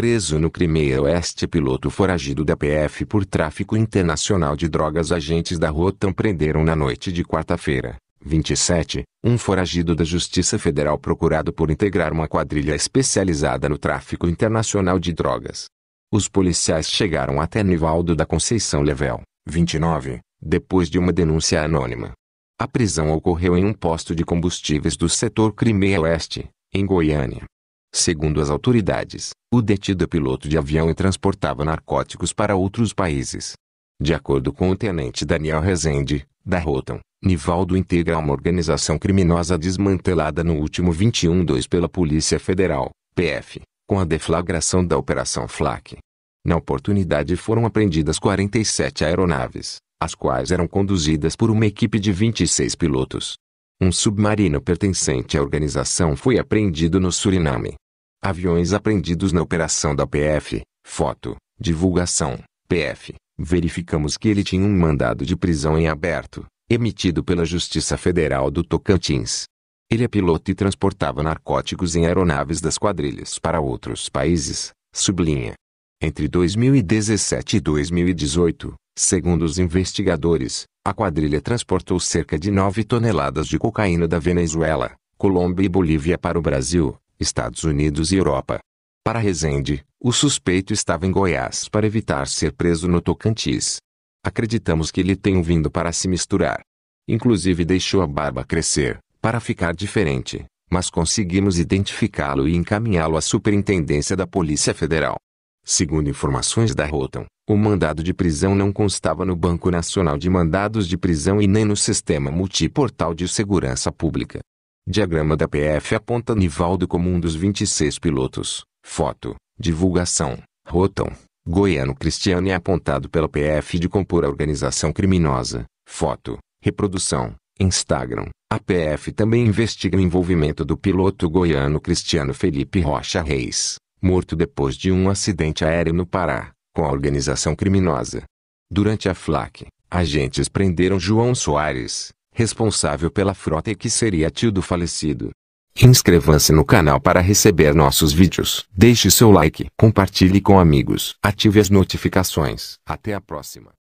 preso no Crimeia Oeste piloto foragido da PF por tráfico internacional de drogas agentes da Rotan prenderam na noite de quarta-feira, 27, um foragido da Justiça Federal procurado por integrar uma quadrilha especializada no tráfico internacional de drogas. Os policiais chegaram até Nivaldo da Conceição Level, 29, depois de uma denúncia anônima. A prisão ocorreu em um posto de combustíveis do setor Crimeia Oeste, em Goiânia. Segundo as autoridades, o detido é piloto de avião e transportava narcóticos para outros países. De acordo com o tenente Daniel Rezende, da Rotan, Nivaldo integra uma organização criminosa desmantelada no último 21-2 pela Polícia Federal, PF, com a deflagração da Operação FLAC. Na oportunidade foram apreendidas 47 aeronaves, as quais eram conduzidas por uma equipe de 26 pilotos. Um submarino pertencente à organização foi apreendido no Suriname. Aviões apreendidos na operação da PF. Foto. Divulgação. PF. Verificamos que ele tinha um mandado de prisão em aberto, emitido pela Justiça Federal do Tocantins. Ele é piloto e transportava narcóticos em aeronaves das quadrilhas para outros países, sublinha. Entre 2017 e 2018, segundo os investigadores, a quadrilha transportou cerca de 9 toneladas de cocaína da Venezuela, Colômbia e Bolívia para o Brasil, Estados Unidos e Europa. Para Rezende, o suspeito estava em Goiás para evitar ser preso no Tocantins. Acreditamos que ele tenha vindo para se misturar. Inclusive deixou a barba crescer, para ficar diferente, mas conseguimos identificá-lo e encaminhá-lo à Superintendência da Polícia Federal. Segundo informações da Rotan, o mandado de prisão não constava no Banco Nacional de Mandados de Prisão e nem no Sistema Multiportal de Segurança Pública. Diagrama da PF aponta Nivaldo como um dos 26 pilotos. Foto. Divulgação. Rotão. Goiano Cristiano é apontado pela PF de compor a organização criminosa. Foto. Reprodução. Instagram. A PF também investiga o envolvimento do piloto goiano Cristiano Felipe Rocha Reis, morto depois de um acidente aéreo no Pará, com a organização criminosa. Durante a FLAC, agentes prenderam João Soares, responsável pela frota e que seria tio do falecido. Inscreva-se no canal para receber nossos vídeos. Deixe seu like, compartilhe com amigos, ative as notificações. Até a próxima.